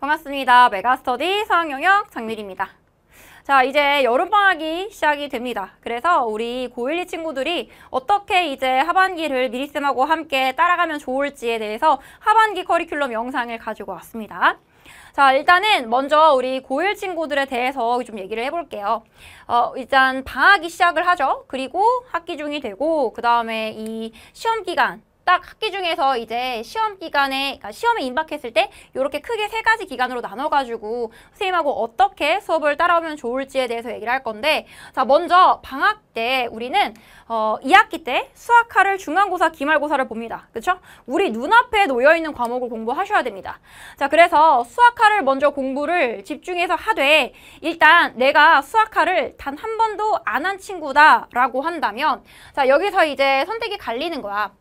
반갑습니다. 메가스터디 서학영역 장미리입니다. 자, 이제 여름방학이 시작이 됩니다. 그래서 우리 고1, 2 친구들이 어떻게 이제 하반기를 미리쌤하고 함께 따라가면 좋을지에 대해서 하반기 커리큘럼 영상을 가지고 왔습니다. 자 일단은 먼저 우리 고1 친구들에 대해서 좀 얘기를 해볼게요. 어, 일단 방학이 시작을 하죠. 그리고 학기 중이 되고 그 다음에 이 시험 기간 딱 학기 중에서 이제 시험 기간에 그러니까 시험에 임박했을 때 이렇게 크게 세 가지 기간으로 나눠가지고 선생님하고 어떻게 수업을 따라오면 좋을지에 대해서 얘기를 할 건데 자 먼저 방학 때 우리는 어 2학기 때 수학화를 중간고사 기말고사를 봅니다. 그렇죠? 우리 눈앞에 놓여있는 과목을 공부하셔야 됩니다. 자 그래서 수학화를 먼저 공부를 집중해서 하되 일단 내가 수학화를 단 한 번도 안 한 친구다라고 한다면 자 여기서 이제 선택이 갈리는 거야.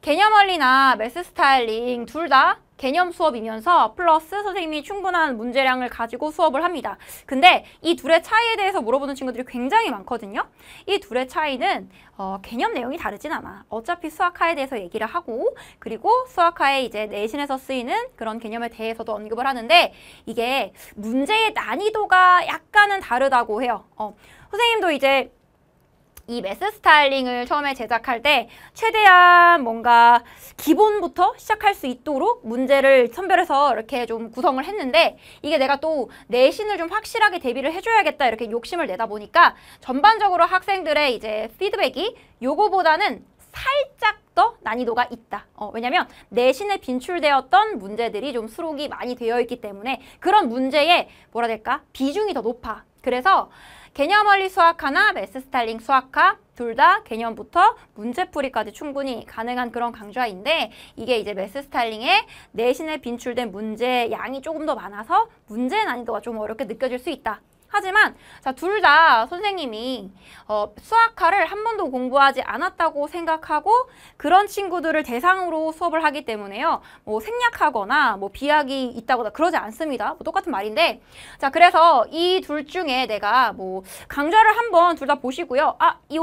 개념 원리나 매스 스타일링 둘 다 개념 수업이면서 플러스 선생님이 충분한 문제량을 가지고 수업을 합니다. 근데 이 둘의 차이에 대해서 물어보는 친구들이 굉장히 많거든요. 이 둘의 차이는 어, 개념 내용이 다르진 않아. 어차피 수학화에 대해서 얘기를 하고 그리고 수학화에 이제 내신에서 쓰이는 그런 개념에 대해서도 언급을 하는데 이게 문제의 난이도가 약간은 다르다고 해요. 어, 선생님도 이제 이 메스 스타일링을 처음에 제작할 때 최대한 뭔가 기본부터 시작할 수 있도록 문제를 선별해서 이렇게 좀 구성을 했는데 이게 내가 또 내신을 좀 확실하게 대비를 해줘야겠다 이렇게 욕심을 내다 보니까 전반적으로 학생들의 이제 피드백이 요거보다는 살짝 더 난이도가 있다. 어, 왜냐면 내신에 빈출되었던 문제들이 좀 수록이 많이 되어 있기 때문에 그런 문제에 뭐라 될까 비중이 더 높아. 그래서 개념 원리 수학하나 매스 스타일링 수학학 둘다 개념부터 문제풀이까지 충분히 가능한 그런 강좌인데 이게 이제 매스 스타일링에 내신에 빈출된 문제 양이 조금 더 많아서 문제 난이도가 좀 어렵게 느껴질 수 있다. 하지만 자 둘 다 선생님이 어, 수학화를 한 번도 공부하지 않았다고 생각하고 그런 친구들을 대상으로 수업을 하기 때문에요. 뭐 생략하거나 뭐 비약이 있다거나 그러지 않습니다. 뭐 똑같은 말인데 자 그래서 이 둘 중에 내가 뭐 강좌를 한 번 둘 다 보시고요. 아이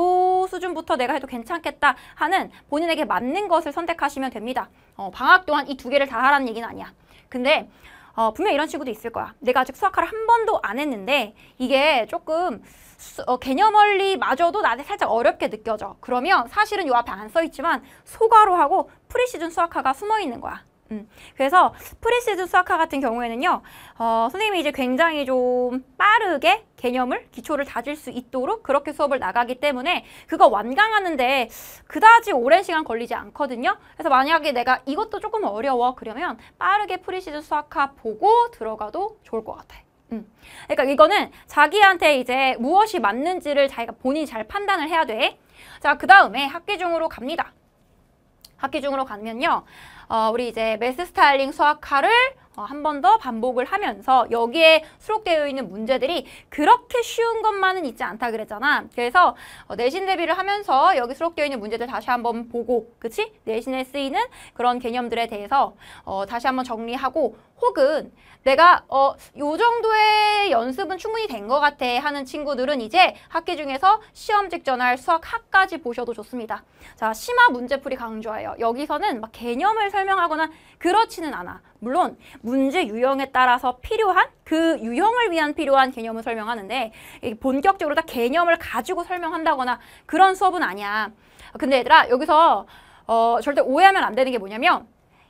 수준부터 내가 해도 괜찮겠다 하는 본인에게 맞는 것을 선택하시면 됩니다. 어, 방학 동안 이 두 개를 다 하라는 얘기는 아니야. 근데 어, 분명 이런 친구도 있을 거야. 내가 아직 수학화를 한 번도 안 했는데 이게 조금 수, 어, 개념 원리마저도 나한테 살짝 어렵게 느껴져. 그러면 사실은 요 앞에 안 써 있지만 소괄호하고 프리시즌 수학화가 숨어 있는 거야. 음. 그래서 프리시즌 수학화 같은 경우에는요. 어, 선생님이 이제 굉장히 좀 빠르게 개념을 기초를 다질 수 있도록 그렇게 수업을 나가기 때문에 그거 완강하는데 그다지 오랜 시간 걸리지 않거든요. 그래서 만약에 내가 이것도 조금 어려워 그러면 빠르게 프리시즌 수학화 보고 들어가도 좋을 것 같아요. 음. 그러니까 이거는 자기한테 이제 무엇이 맞는지를 자기가 본인이 잘 판단을 해야 돼. 자, 그 다음에 학기 중으로 갑니다. 학기 중으로 가면요. 어, 우리 이제 매스 스타일링 수학화를 어, 한 번 더 반복을 하면서 여기에 수록되어 있는 문제들이 그렇게 쉬운 것만은 있지 않다 그랬잖아. 그래서 어, 내신 대비를 하면서 여기 수록되어 있는 문제들 다시 한번 보고 그치? 내신에 쓰이는 그런 개념들에 대해서 어, 다시 한번 정리하고 혹은 내가 어, 요 정도의 연습은 충분히 된 것 같아 하는 친구들은 이제 학기 중에서 시험 직전 할 수학학까지 보셔도 좋습니다. 자, 심화 문제풀이 강조해요. 여기서는 막 개념을 설명하거나 그렇지는 않아. 물론 문제 유형에 따라서 필요한 그 유형을 위한 필요한 개념을 설명하는데 본격적으로 다 개념을 가지고 설명한다거나 그런 수업은 아니야. 근데 얘들아 여기서 어, 절대 오해하면 안 되는 게 뭐냐면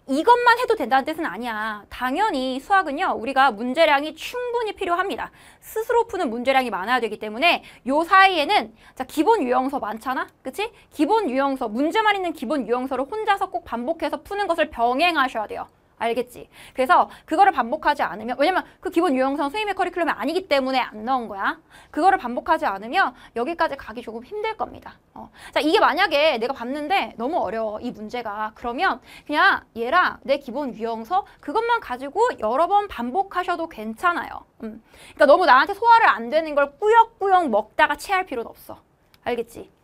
이것만 해도 된다는 뜻은 아니야. 당연히 수학은요. 우리가 문제량이 충분히 필요합니다. 스스로 푸는 문제량이 많아야 되기 때문에 요 사이에는 자 기본 유형서 많잖아. 그치? 기본 유형서, 문제만 있는 기본 유형서를 혼자서 꼭 반복해서 푸는 것을 병행하셔야 돼요. 알겠지? 그래서 그거를 반복하지 않으면 왜냐면 그 기본 유형성 수임의 커리큘럼이 아니기 때문에 안 넣은 거야. 그거를 반복하지 않으면 여기까지 가기 조금 힘들 겁니다. 어. 자 이게 만약에 내가 봤는데 너무 어려워 이 문제가 그러면 그냥 얘랑 내 기본 유형서 그것만 가지고 여러 번 반복하셔도 괜찮아요. 음. 그러니까 너무 나한테 소화를 안 되는 걸 꾸역꾸역 먹다가 체할 필요는 없어. 알겠지?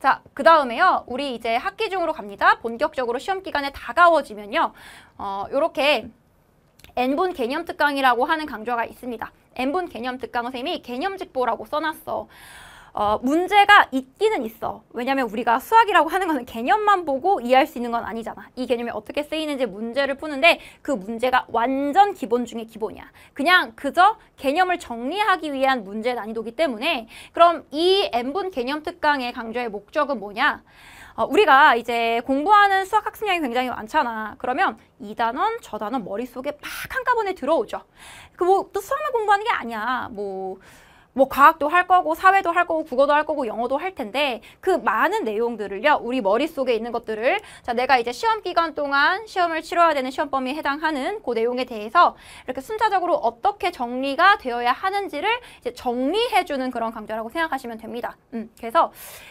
자, 그 다음에요. 우리 이제 학기 중으로 갑니다. 본격적으로 시험 기간에 다가워지면요. 어, 요렇게 N분 개념 특강이라고 하는 강좌가 있습니다. N분 개념 특강 선생님이 개념 직보라고 써놨어. 어, 문제가 있기는 있어. 왜냐면 우리가 수학이라고 하는 거는 개념만 보고 이해할 수 있는 건 아니잖아. 이 개념이 어떻게 쓰이는지 문제를 푸는데 그 문제가 완전 기본 중에 기본이야. 그냥 그저 개념을 정리하기 위한 문제 난이도기 때문에 그럼 이 N분 개념 특강의 강좌의 목적은 뭐냐? 어, 우리가 이제 공부하는 수학 학습량이 굉장히 많잖아. 그러면 이 단원, 저 단원 머릿속에 막 한꺼번에 들어오죠. 그 뭐 또 수학만 공부하는 게 아니야. 뭐뭐 과학도 할 거고 사회도 할 거고 국어도 할 거고 영어도 할 텐데 그 많은 내용들을요. 우리 머릿속에 있는 것들을 자 내가 이제 시험 기간 동안 시험을 치러야 되는 시험 범위에 해당하는 그 내용에 대해서 이렇게 순차적으로 어떻게 정리가 되어야 하는지를 이제 정리해주는 그런 강좌라고 생각하시면 됩니다. 음, 그래서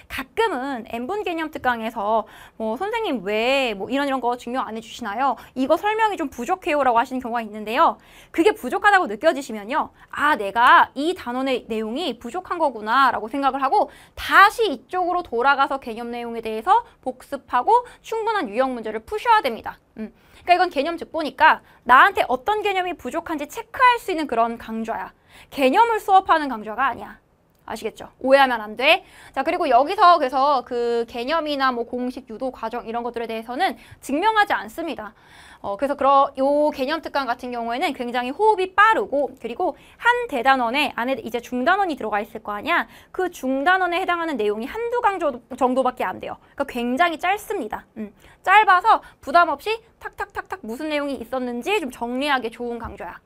가끔은 N분 개념 특강에서 뭐 선생님 왜 뭐 이런 이런 거 중요 안 해주시나요? 이거 설명이 좀 부족해요 라고 하시는 경우가 있는데요. 그게 부족하다고 느껴지시면요. 아 내가 이 단원의 내 내용이 부족한 거구나 라고 생각을 하고 다시 이쪽으로 돌아가서 개념 내용에 대해서 복습하고 충분한 유형 문제를 푸셔야 됩니다. 음. 그러니까 이건 개념 즉보니까 나한테 어떤 개념이 부족한지 체크할 수 있는 그런 강좌야. 개념을 수업하는 강좌가 아니야. 아시겠죠? 오해하면 안 돼. 자, 그리고 여기서 그래서 그 개념이나 뭐 공식 유도 과정 이런 것들에 대해서는 증명하지 않습니다. 어, 그래서 그러, 요 개념 특강 같은 경우에는 굉장히 호흡이 빠르고 그리고 한 대단원에 안에 이제 중단원이 들어가 있을 거 아니야. 그 중단원에 해당하는 내용이 한두 강조 정도밖에 안 돼요. 그러니까 굉장히 짧습니다. 음, 짧아서 부담 없이 탁탁탁탁 무슨 내용이 있었는지 좀 정리하기 좋은 강조야.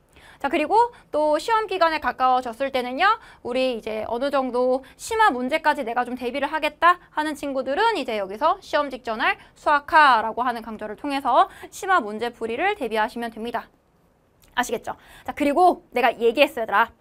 자, 그리고 또 시험 기간에 가까워졌을 때는요. 우리 이제 어느 정도 심화 문제까지 내가 좀 대비를 하겠다 하는 친구들은 이제 여기서 시험 직전할 수학화라고 하는 강좌를 통해서 심화 문제 풀이를 대비하시면 됩니다. 아시겠죠? 자, 그리고 내가 얘기했어요, 얘들아.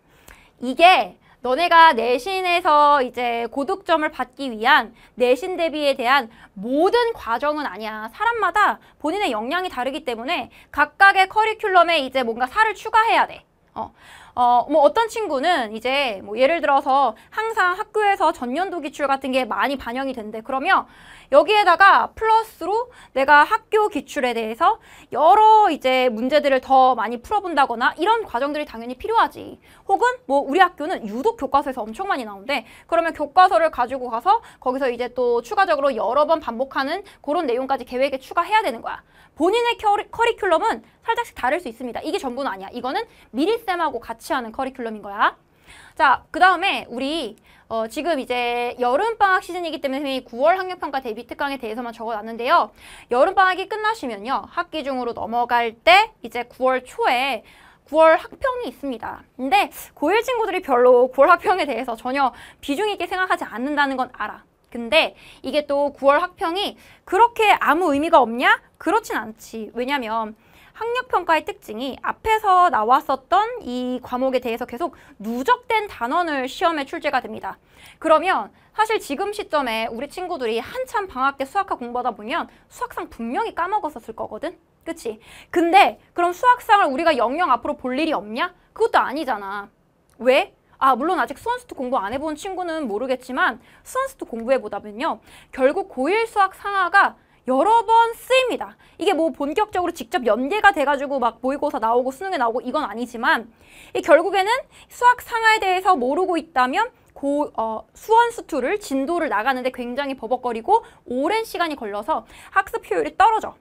이게 너네가 내신에서 이제 고득점을 받기 위한 내신 대비에 대한 모든 과정은 아니야. 사람마다 본인의 역량이 다르기 때문에 각각의 커리큘럼에 이제 뭔가 살을 추가해야 돼. 어. 어, 뭐 어떤 친구는 이제 뭐 예를 들어서 항상 학교에서 전년도 기출 같은 게 많이 반영이 된대. 그러면 여기에다가 플러스로 내가 학교 기출에 대해서 여러 이제 문제들을 더 많이 풀어본다거나 이런 과정들이 당연히 필요하지. 혹은 뭐 우리 학교는 유독 교과서에서 엄청 많이 나오는데 그러면 교과서를 가지고 가서 거기서 이제 또 추가적으로 여러 번 반복하는 그런 내용까지 계획에 추가해야 되는 거야. 본인의 커리, 커리큘럼은 살짝씩 다를 수 있습니다. 이게 전부는 아니야. 이거는 미리쌤하고 같이 하는 커리큘럼인 거야. 자, 그 다음에 우리 어, 지금 이제 여름방학 시즌이기 때문에 9월 학력평가 대비 특강에 대해서만 적어놨는데요. 여름방학이 끝나시면요. 학기 중으로 넘어갈 때 이제 9월 초에 9월 학평이 있습니다. 근데 고1 친구들이 별로 9월 학평에 대해서 전혀 비중 있게 생각하지 않는다는 건 알아. 근데 이게 또 9월 학평이 그렇게 아무 의미가 없냐? 그렇진 않지. 왜냐면 학력평가의 특징이 앞에서 나왔었던 이 과목에 대해서 계속 누적된 단원을 시험에 출제가 됩니다. 그러면 사실 지금 시점에 우리 친구들이 한참 방학 때 수학학 공부하다 보면 수학상 분명히 까먹었을 거거든? 그치? 근데 그럼 수학상을 우리가 영영 앞으로 볼 일이 없냐? 그것도 아니잖아. 왜? 아 물론 아직 수원스투 공부 안 해본 친구는 모르겠지만 수원스투 공부해보다면요. 결국 고1 수학 상하가 여러 번 쓰입니다. 이게 뭐 본격적으로 직접 연계가 돼가지고 막 모의고사 나오고 수능에 나오고 이건 아니지만 이 결국에는 수학 상하에 대해서 모르고 있다면 고, 어, 수원수투를 진도를 나가는데 굉장히 버벅거리고 오랜 시간이 걸려서 학습 효율이 떨어져.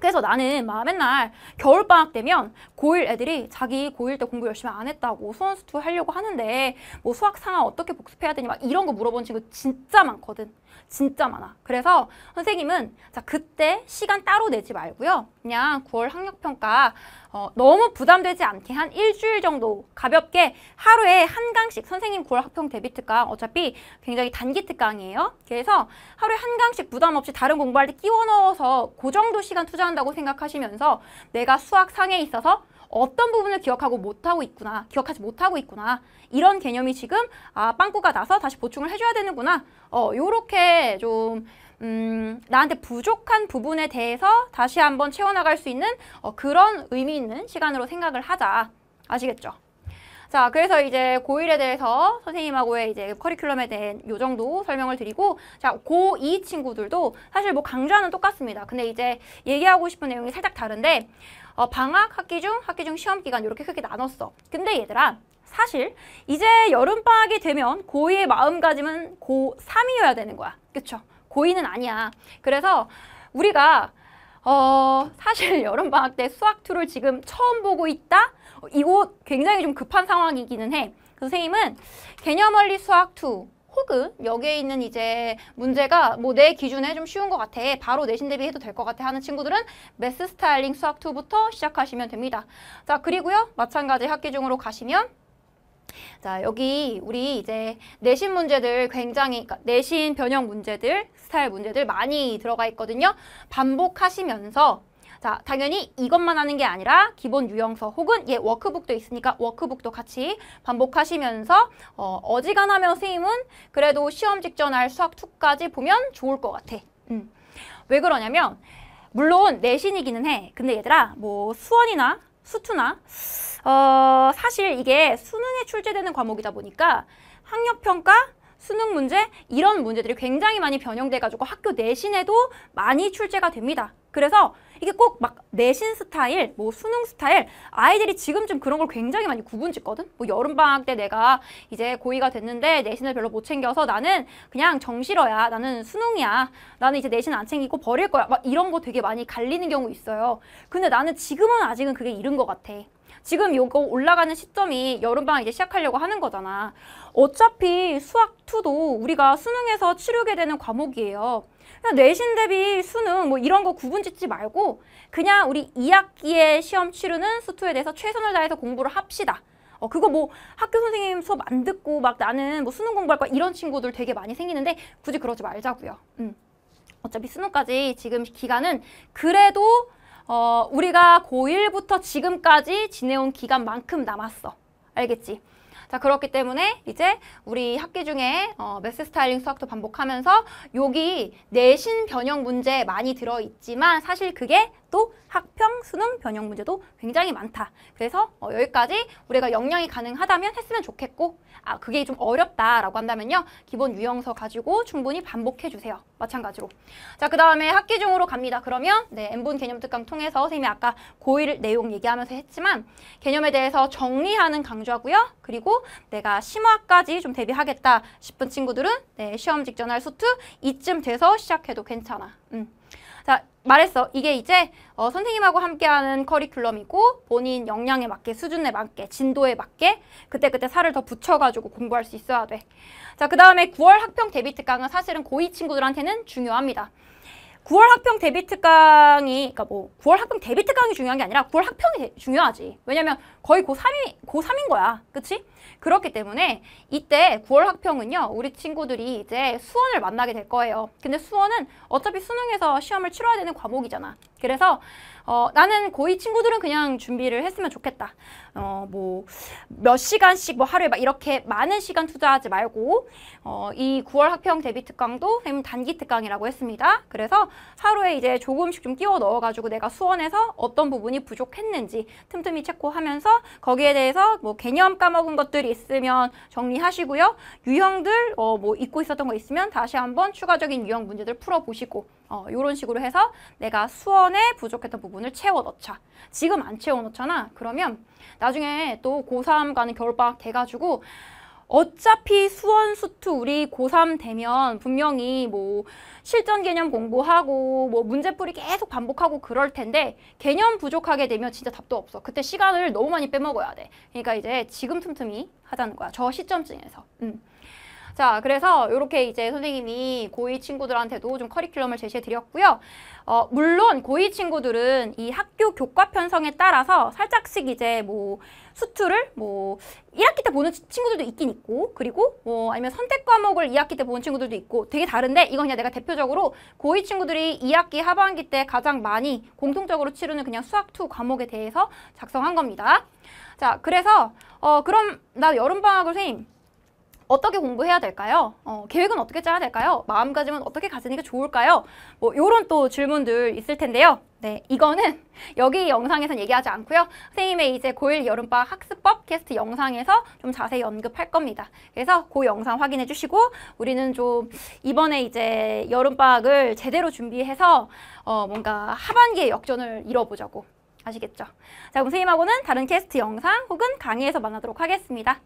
그래서 나는 막 맨날 겨울방학 되면 고1 애들이 자기 고1 때 공부 열심히 안 했다고 수원수투 하려고 하는데 뭐 수학 상황 어떻게 복습해야 되니 막 이런 거 물어본 친구 진짜 많거든. 진짜 많아. 그래서 선생님은 자 그때 시간 따로 내지 말고요. 그냥 9월 학력평가 어, 너무 부담되지 않게 한 일주일 정도 가볍게 하루에 한 강씩 선생님 9월 학평 대비 특강 어차피 굉장히 단기 특강이에요. 그래서 하루에 한 강씩 부담 없이 다른 공부할 때 끼워 넣어서 그 정도 시간 투자한다고 생각하시면서 내가 수학상에 있어서 어떤 부분을 기억하고 못하고 있구나 기억하지 못하고 있구나 이런 개념이 지금 아 빵꾸가 나서 다시 보충을 해줘야 되는구나 어 요렇게 좀 음, 나한테 부족한 부분에 대해서 다시 한번 채워나갈 수 있는 어, 그런 의미 있는 시간으로 생각을 하자. 아시겠죠? 자, 그래서 이제 고1에 대해서 선생님하고의 이제 커리큘럼에 대한 요 정도 설명을 드리고, 자, 고2 친구들도 사실 뭐 강좌는 똑같습니다. 근데 이제 얘기하고 싶은 내용이 살짝 다른데, 어, 방학, 학기 중, 학기 중 시험 기간 이렇게 크게 나눴어. 근데 얘들아, 사실 이제 여름방학이 되면 고2의 마음가짐은 고3이어야 되는 거야. 그쵸? 고의는 아니야. 그래서 우리가 어, 사실 여름방학 때 수학2를 지금 처음 보고 있다? 이곳 굉장히 좀 급한 상황이기는 해. 그래서 선생님은 개념원리 수학2 혹은 여기에 있는 이제 문제가 뭐 내 기준에 좀 쉬운 것 같아. 바로 내신 대비해도 될 것 같아 하는 친구들은 매스 스타일링 수학2부터 시작하시면 됩니다. 자, 그리고요. 마찬가지 학기중으로 가시면 자, 여기 우리 이제 내신 문제들 굉장히, 그러니까 내신 변형 문제들, 스타일 문제들 많이 들어가 있거든요. 반복하시면서 자, 당연히 이것만 하는 게 아니라 기본 유형서 혹은 예, 워크북도 있으니까 워크북도 같이 반복하시면서 어, 어지간하면 선생님은 그래도 시험 직전 할 수학 투까지 보면 좋을 것 같아. 음. 왜 그러냐면 물론 내신이기는 해. 근데 얘들아 뭐 수원이나 수투나 어, 사실 이게 수능에 출제되는 과목이다 보니까 학력평가, 수능 문제 이런 문제들이 굉장히 많이 변형돼가지고 학교 내신에도 많이 출제가 됩니다. 그래서 이게 꼭 막 내신 스타일, 뭐 수능 스타일 아이들이 지금쯤 그런 걸 굉장히 많이 구분짓거든? 뭐 여름방학 때 내가 이제 고2가 됐는데 내신을 별로 못 챙겨서 나는 그냥 정시러야, 나는 수능이야, 나는 이제 내신 안 챙기고 버릴 거야 막 이런 거 되게 많이 갈리는 경우 있어요. 근데 나는 지금은 아직은 그게 이른 것 같아. 지금 이거 올라가는 시점이 여름방학 이제 시작하려고 하는 거잖아. 어차피 수학 2도 우리가 수능에서 치르게 되는 과목이에요. 내신 대비 수능 뭐 이런 거 구분 짓지 말고 그냥 우리 2학기에 시험 치르는 수투에 대해서 최선을 다해서 공부를 합시다. 어, 그거 뭐 학교 선생님 수업 안 듣고 막 나는 뭐 수능 공부할 거야 이런 친구들 되게 많이 생기는데 굳이 그러지 말자고요. 음. 어차피 수능까지 지금 기간은 그래도 어, 우리가 고1부터 지금까지 지내온 기간만큼 남았어. 알겠지? 자 그렇기 때문에 이제 우리 학기 중에 어, 매스 스타일링 수학도 반복하면서 여기 내신 변형 문제 많이 들어있지만 사실 그게 또 학평, 수능, 변형 문제도 굉장히 많다. 그래서 어, 여기까지 우리가 역량이 가능하다면 했으면 좋겠고 아 그게 좀 어렵다라고 한다면요. 기본 유형서 가지고 충분히 반복해주세요. 마찬가지로. 자, 그 다음에 학기 중으로 갑니다. 그러면 네, N분 개념 특강 통해서 선생님이 아까 고1 내용 얘기하면서 했지만 개념에 대해서 정리하는 강조하고요. 그리고 내가 심화까지 좀 대비하겠다 싶은 친구들은 네, 시험 직전할 수트 이쯤 돼서 시작해도 괜찮아. 음. 말했어. 이게 이제 어, 선생님하고 함께하는 커리큘럼이고 본인 역량에 맞게, 수준에 맞게, 진도에 맞게 그때그때 살을 더 붙여가지고 공부할 수 있어야 돼. 자, 그 다음에 9월 학평 데뷔 특강은 사실은 고2 친구들한테는 중요합니다. 9월 학평 대비 특강이 그러니까 뭐 9월 학평 대비 특강이 중요한 게 아니라 9월 학평이 중요하지. 왜냐면 거의 고3이 고3인 거야. 그렇지? 그렇기 때문에 이때 9월 학평은요. 우리 친구들이 이제 수원을 만나게 될 거예요. 근데 수원은 어차피 수능에서 시험을 치러야 되는 과목이잖아. 그래서 어, 나는 고이 친구들은 그냥 준비를 했으면 좋겠다. 어, 뭐, 몇 시간씩 뭐 하루에 막 이렇게 많은 시간 투자하지 말고, 어, 이 9월 학평 대비 특강도 선생님 단기 특강이라고 했습니다. 그래서 하루에 이제 조금씩 좀 끼워 넣어가지고 내가 수원에서 어떤 부분이 부족했는지 틈틈이 체크하면서 거기에 대해서 뭐 개념 까먹은 것들이 있으면 정리하시고요. 유형들, 어, 뭐 잊고 있었던 거 있으면 다시 한번 추가적인 유형 문제들 풀어보시고, 어, 이런 식으로 해서 내가 수원에 부족했던 부분을 채워넣자. 지금 안 채워넣잖아. 그러면 나중에 또 고3 가는 겨울방학 돼가지고 어차피 수원 수투 우리 고3 되면 분명히 뭐 실전 개념 공부하고 뭐 문제풀이 계속 반복하고 그럴 텐데 개념 부족하게 되면 진짜 답도 없어. 그때 시간을 너무 많이 빼먹어야 돼. 그러니까 이제 지금 틈틈이 하자는 거야. 저 시점쯤에서. 음. 자, 그래서 이렇게 이제 선생님이 고2 친구들한테도 좀 커리큘럼을 제시해 드렸고요. 어, 물론 고2 친구들은 이 학교 교과 편성에 따라서 살짝씩 이제 뭐 수투를 뭐 1학기 때 보는 친구들도 있긴 있고 그리고 뭐 아니면 선택 과목을 2학기 때 보는 친구들도 있고 되게 다른데 이건 그냥 내가 대표적으로 고2 친구들이 2학기 하반기 때 가장 많이 공통적으로 치르는 그냥 수학 2 과목에 대해서 작성한 겁니다. 자, 그래서 어 그럼 나 여름방학을 선생님 어떻게 공부해야 될까요? 어, 계획은 어떻게 짜야 될까요? 마음가짐은 어떻게 가지는 게 좋을까요? 뭐 이런 또 질문들 있을 텐데요. 네, 이거는 여기 영상에선 얘기하지 않고요. 선생님의 이제 고1 여름방학 학습법 캐스트 영상에서 좀 자세히 언급할 겁니다. 그래서 그 영상 확인해 주시고 우리는 좀 이번에 이제 여름방학을 제대로 준비해서 어, 뭔가 하반기의 역전을 이뤄보자고 아시겠죠? 자, 그럼 선생님하고는 다른 캐스트 영상 혹은 강의에서 만나도록 하겠습니다.